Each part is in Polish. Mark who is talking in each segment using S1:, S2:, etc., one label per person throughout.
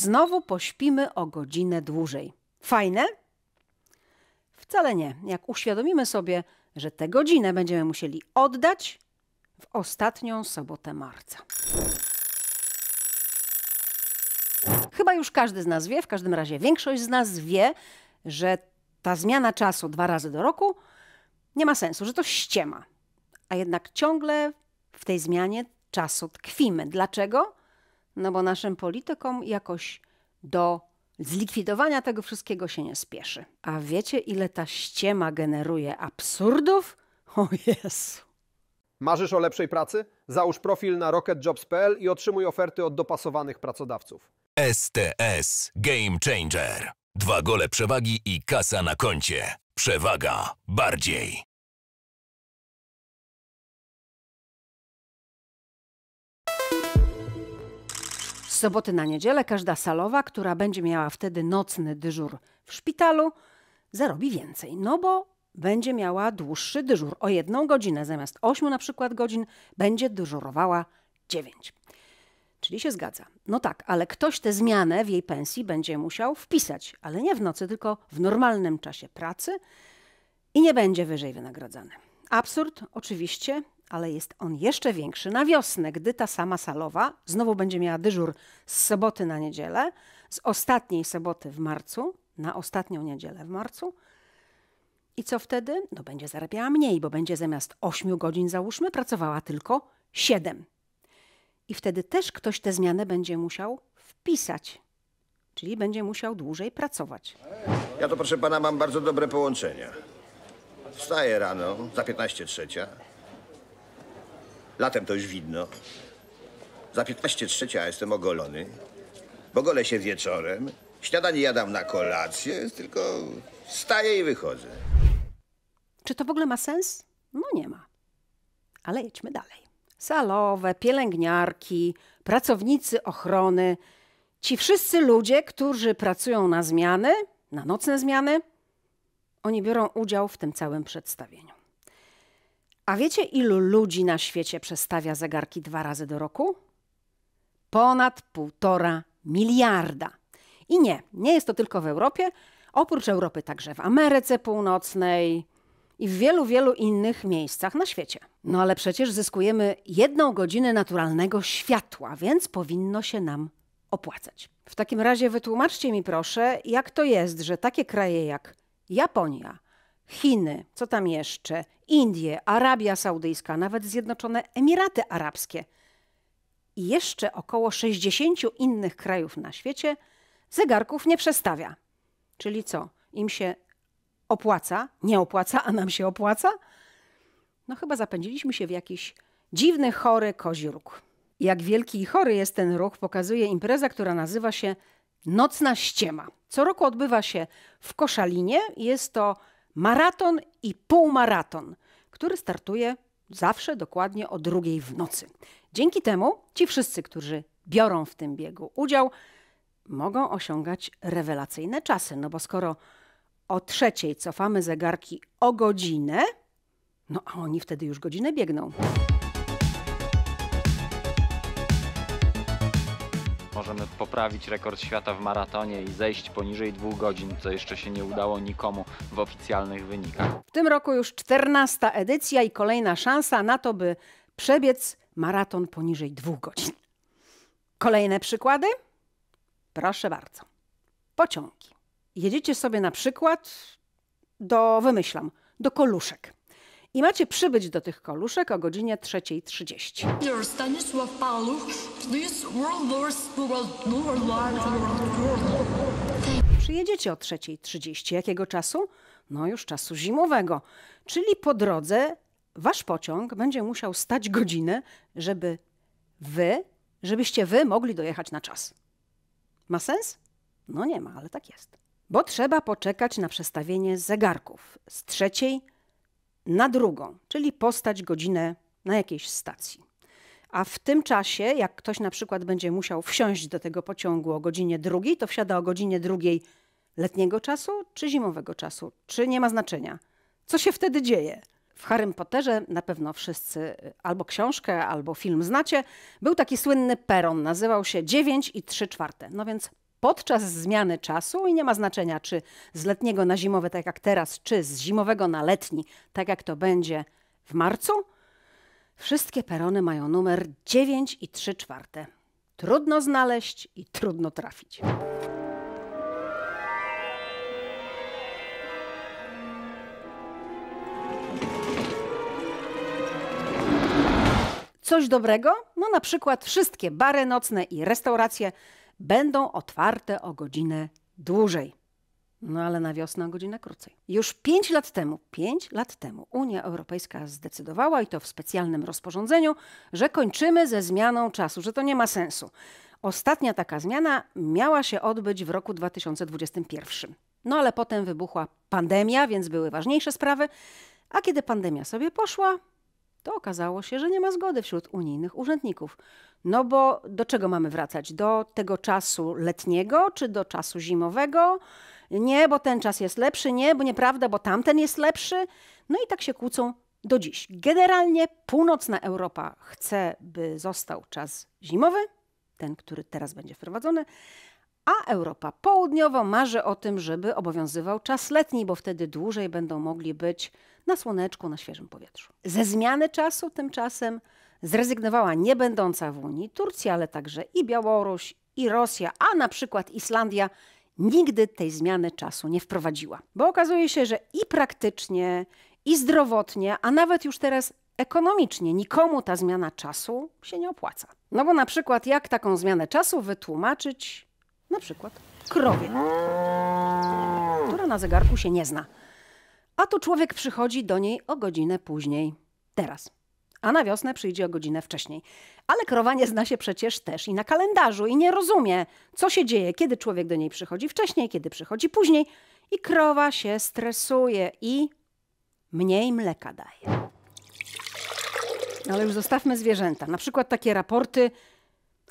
S1: Znowu pośpimy o godzinę dłużej. Fajne? Wcale nie. Jak uświadomimy sobie, że tę godzinę będziemy musieli oddać w ostatnią sobotę marca. Chyba już każdy z nas wie, w każdym razie większość z nas wie, że ta zmiana czasu dwa razy do roku nie ma sensu, że to ściema. A jednak ciągle w tej zmianie czasu tkwimy. Dlaczego? no bo naszym politykom jakoś do zlikwidowania tego wszystkiego się nie spieszy. A wiecie, ile ta ściema generuje absurdów? O Jezu. Marzysz o lepszej pracy? Załóż profil na rocketjobs.pl i otrzymuj oferty od dopasowanych pracodawców. STS Game Changer. Dwa gole przewagi i kasa na koncie. Przewaga bardziej. soboty na niedzielę każda salowa, która będzie miała wtedy nocny dyżur w szpitalu, zarobi więcej, no bo będzie miała dłuższy dyżur. O jedną godzinę zamiast 8 na przykład godzin będzie dyżurowała 9. Czyli się zgadza. No tak, ale ktoś tę zmianę w jej pensji będzie musiał wpisać, ale nie w nocy, tylko w normalnym czasie pracy i nie będzie wyżej wynagradzany. Absurd oczywiście, ale jest on jeszcze większy na wiosnę, gdy ta sama salowa znowu będzie miała dyżur z soboty na niedzielę, z ostatniej soboty w marcu na ostatnią niedzielę w marcu. I co wtedy? No będzie zarabiała mniej, bo będzie zamiast 8 godzin załóżmy pracowała tylko 7. I wtedy też ktoś te zmiany będzie musiał wpisać, czyli będzie musiał dłużej pracować. Ja to proszę pana mam bardzo dobre połączenia. Wstaję rano za 15 trzecia, Latem to już widno. Za 15 trzecia jestem ogolony. Bogolę się wieczorem. Śniadanie jadam na kolację, tylko wstaję i wychodzę. Czy to w ogóle ma sens? No nie ma. Ale jedźmy dalej. Salowe, pielęgniarki, pracownicy ochrony. Ci wszyscy ludzie, którzy pracują na zmiany, na nocne zmiany, oni biorą udział w tym całym przedstawieniu. A wiecie, ilu ludzi na świecie przestawia zegarki dwa razy do roku? Ponad półtora miliarda. I nie, nie jest to tylko w Europie, oprócz Europy także w Ameryce Północnej i w wielu, wielu innych miejscach na świecie. No ale przecież zyskujemy jedną godzinę naturalnego światła, więc powinno się nam opłacać. W takim razie wytłumaczcie mi proszę, jak to jest, że takie kraje jak Japonia, Chiny, co tam jeszcze, Indie, Arabia Saudyjska, nawet Zjednoczone Emiraty Arabskie i jeszcze około 60 innych krajów na świecie zegarków nie przestawia. Czyli co? Im się opłaca, nie opłaca, a nam się opłaca? No chyba zapędziliśmy się w jakiś dziwny, chory kozi róg. Jak wielki i chory jest ten ruch, pokazuje impreza, która nazywa się Nocna Ściema. Co roku odbywa się w Koszalinie. Jest to maraton i półmaraton, który startuje zawsze dokładnie o drugiej w nocy. Dzięki temu ci wszyscy, którzy biorą w tym biegu udział, mogą osiągać rewelacyjne czasy. No bo skoro o trzeciej cofamy zegarki o godzinę, no a oni wtedy już godzinę biegną. możemy poprawić rekord świata w maratonie i zejść poniżej dwóch godzin, co jeszcze się nie udało nikomu w oficjalnych wynikach. W tym roku już 14 edycja i kolejna szansa na to, by przebiec maraton poniżej dwóch godzin. Kolejne przykłady? Proszę bardzo. Pociągi. Jedziecie sobie na przykład do, wymyślam, do koluszek i macie przybyć do tych koluszek o godzinie 3.30. No, Przyjedziecie o 3.30. Jakiego czasu? No już czasu zimowego. Czyli po drodze wasz pociąg będzie musiał stać godzinę, żeby wy, żebyście wy mogli dojechać na czas. Ma sens? No nie ma, ale tak jest. Bo trzeba poczekać na przestawienie zegarków z trzeciej na drugą, czyli postać godzinę na jakiejś stacji. A w tym czasie, jak ktoś na przykład będzie musiał wsiąść do tego pociągu o godzinie drugiej, to wsiada o godzinie drugiej letniego czasu czy zimowego czasu, czy nie ma znaczenia. Co się wtedy dzieje? W Harrym Potterze na pewno wszyscy y, albo książkę, albo film znacie. Był taki słynny peron, nazywał się 9 i 3 czwarte. No więc podczas zmiany czasu i nie ma znaczenia, czy z letniego na zimowe, tak jak teraz, czy z zimowego na letni, tak jak to będzie w marcu, wszystkie perony mają numer 9 i 3 czwarte. Trudno znaleźć i trudno trafić. Coś dobrego? No na przykład wszystkie bary nocne i restauracje będą otwarte o godzinę dłużej. No ale na wiosnę o godzinę krócej. Już 5 lat temu, 5 lat temu Unia Europejska zdecydowała i to w specjalnym rozporządzeniu, że kończymy ze zmianą czasu, że to nie ma sensu. Ostatnia taka zmiana miała się odbyć w roku 2021. No ale potem wybuchła pandemia, więc były ważniejsze sprawy. A kiedy pandemia sobie poszła, to okazało się, że nie ma zgody wśród unijnych urzędników. No bo do czego mamy wracać? Do tego czasu letniego czy do czasu zimowego? Nie, bo ten czas jest lepszy, nie, bo nieprawda, bo tamten jest lepszy. No i tak się kłócą do dziś. Generalnie północna Europa chce, by został czas zimowy, ten, który teraz będzie wprowadzony, a Europa Południowa marzy o tym, żeby obowiązywał czas letni, bo wtedy dłużej będą mogli być na słoneczku, na świeżym powietrzu. Ze zmiany czasu tymczasem zrezygnowała niebędąca w Unii Turcja, ale także i Białoruś, i Rosja, a na przykład Islandia nigdy tej zmiany czasu nie wprowadziła. Bo okazuje się, że i praktycznie, i zdrowotnie, a nawet już teraz ekonomicznie nikomu ta zmiana czasu się nie opłaca. No bo na przykład jak taką zmianę czasu wytłumaczyć na przykład krowie, która na zegarku się nie zna. A tu człowiek przychodzi do niej o godzinę później. Teraz a na wiosnę przyjdzie o godzinę wcześniej. Ale krowa nie zna się przecież też i na kalendarzu i nie rozumie, co się dzieje, kiedy człowiek do niej przychodzi wcześniej, kiedy przychodzi później. I krowa się stresuje i mniej mleka daje. Ale już zostawmy zwierzęta, na przykład takie raporty,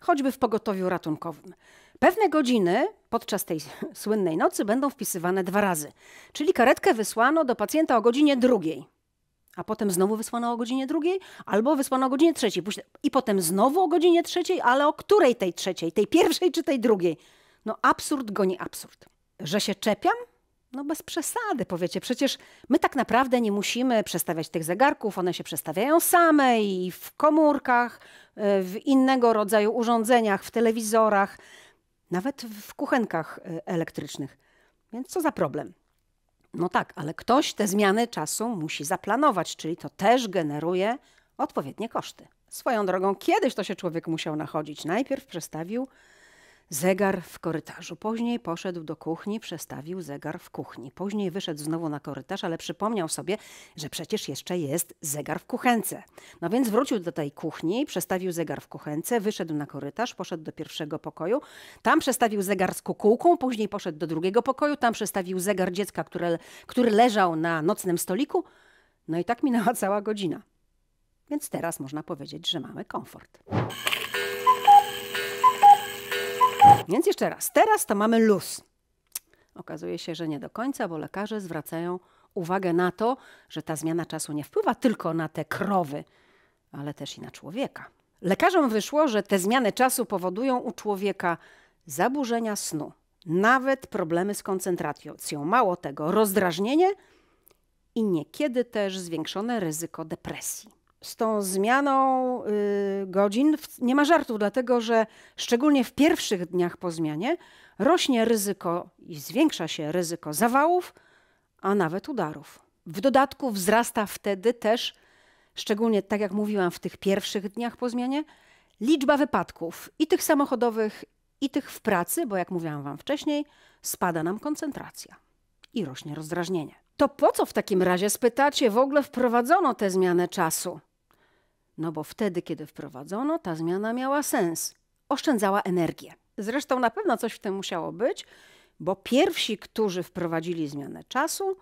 S1: choćby w pogotowiu ratunkowym. Pewne godziny podczas tej słynnej nocy będą wpisywane dwa razy, czyli karetkę wysłano do pacjenta o godzinie drugiej a potem znowu wysłano o godzinie drugiej, albo wysłano o godzinie trzeciej, i potem znowu o godzinie trzeciej, ale o której tej trzeciej, tej pierwszej czy tej drugiej? No absurd goni absurd. Że się czepiam? No bez przesady, powiecie. Przecież my tak naprawdę nie musimy przestawiać tych zegarków, one się przestawiają same i w komórkach, y, w innego rodzaju urządzeniach, w telewizorach, nawet w kuchenkach y, elektrycznych. Więc co za problem? No tak, ale ktoś te zmiany czasu musi zaplanować, czyli to też generuje odpowiednie koszty. Swoją drogą, kiedyś to się człowiek musiał nachodzić. Najpierw przestawił zegar w korytarzu. Później poszedł do kuchni, przestawił zegar w kuchni. Później wyszedł znowu na korytarz, ale przypomniał sobie, że przecież jeszcze jest zegar w kuchence. No więc wrócił do tej kuchni, przestawił zegar w kuchence, wyszedł na korytarz, poszedł do pierwszego pokoju. Tam przestawił zegar z kukułką, później poszedł do drugiego pokoju, tam przestawił zegar dziecka, które, który leżał na nocnym stoliku. No i tak minęła cała godzina. Więc teraz można powiedzieć, że mamy komfort. Więc jeszcze raz, teraz to mamy luz. Okazuje się, że nie do końca, bo lekarze zwracają uwagę na to, że ta zmiana czasu nie wpływa tylko na te krowy, ale też i na człowieka. Lekarzom wyszło, że te zmiany czasu powodują u człowieka zaburzenia snu, nawet problemy z koncentracją, mało tego, rozdrażnienie i niekiedy też zwiększone ryzyko depresji z tą zmianą y, godzin nie ma żartów, dlatego że szczególnie w pierwszych dniach po zmianie rośnie ryzyko i zwiększa się ryzyko zawałów, a nawet udarów. W dodatku wzrasta wtedy też, szczególnie tak jak mówiłam, w tych pierwszych dniach po zmianie, liczba wypadków i tych samochodowych, i tych w pracy, bo jak mówiłam Wam wcześniej, spada nam koncentracja i rośnie rozdrażnienie. To po co w takim razie, spytacie, w ogóle wprowadzono tę zmianę czasu? No bo wtedy, kiedy wprowadzono, ta zmiana miała sens. Oszczędzała energię. Zresztą na pewno coś w tym musiało być, bo pierwsi, którzy wprowadzili zmianę czasu,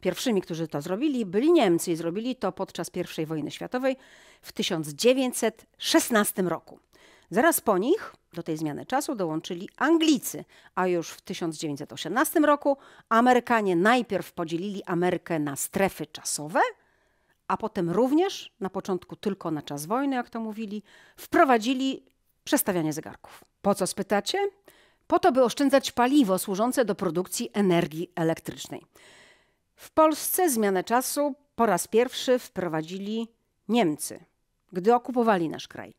S1: pierwszymi, którzy to zrobili, byli Niemcy i zrobili to podczas I wojny światowej w 1916 roku. Zaraz po nich do tej zmiany czasu dołączyli Anglicy, a już w 1918 roku Amerykanie najpierw podzielili Amerykę na strefy czasowe – a potem również, na początku tylko na czas wojny, jak to mówili, wprowadzili przestawianie zegarków. Po co spytacie? Po to, by oszczędzać paliwo służące do produkcji energii elektrycznej. W Polsce zmianę czasu po raz pierwszy wprowadzili Niemcy, gdy okupowali nasz kraj.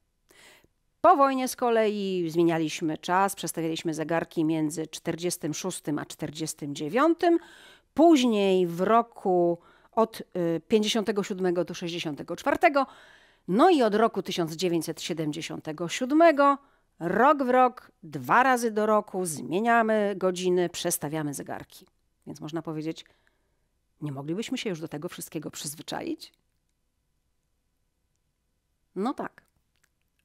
S1: Po wojnie z kolei zmienialiśmy czas, przestawialiśmy zegarki między 46 a 49. Później w roku od 57 y, do 64, no i od roku 1977 rok w rok, dwa razy do roku zmieniamy godziny, przestawiamy zegarki. Więc można powiedzieć, nie moglibyśmy się już do tego wszystkiego przyzwyczaić? No tak,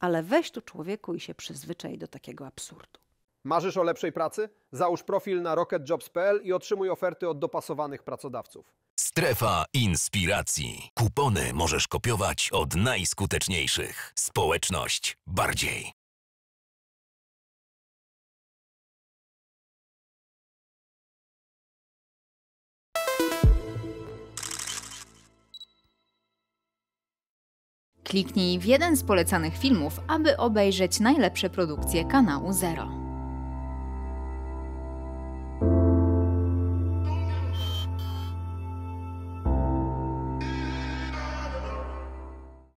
S1: ale weź tu człowieku i się przyzwyczaj do takiego absurdu. Marzysz o lepszej pracy? Załóż profil na rocketjobs.pl i otrzymuj oferty od dopasowanych pracodawców. Strefa inspiracji. Kupony możesz kopiować od najskuteczniejszych. Społeczność bardziej. Kliknij w jeden z polecanych filmów, aby obejrzeć najlepsze produkcje kanału Zero.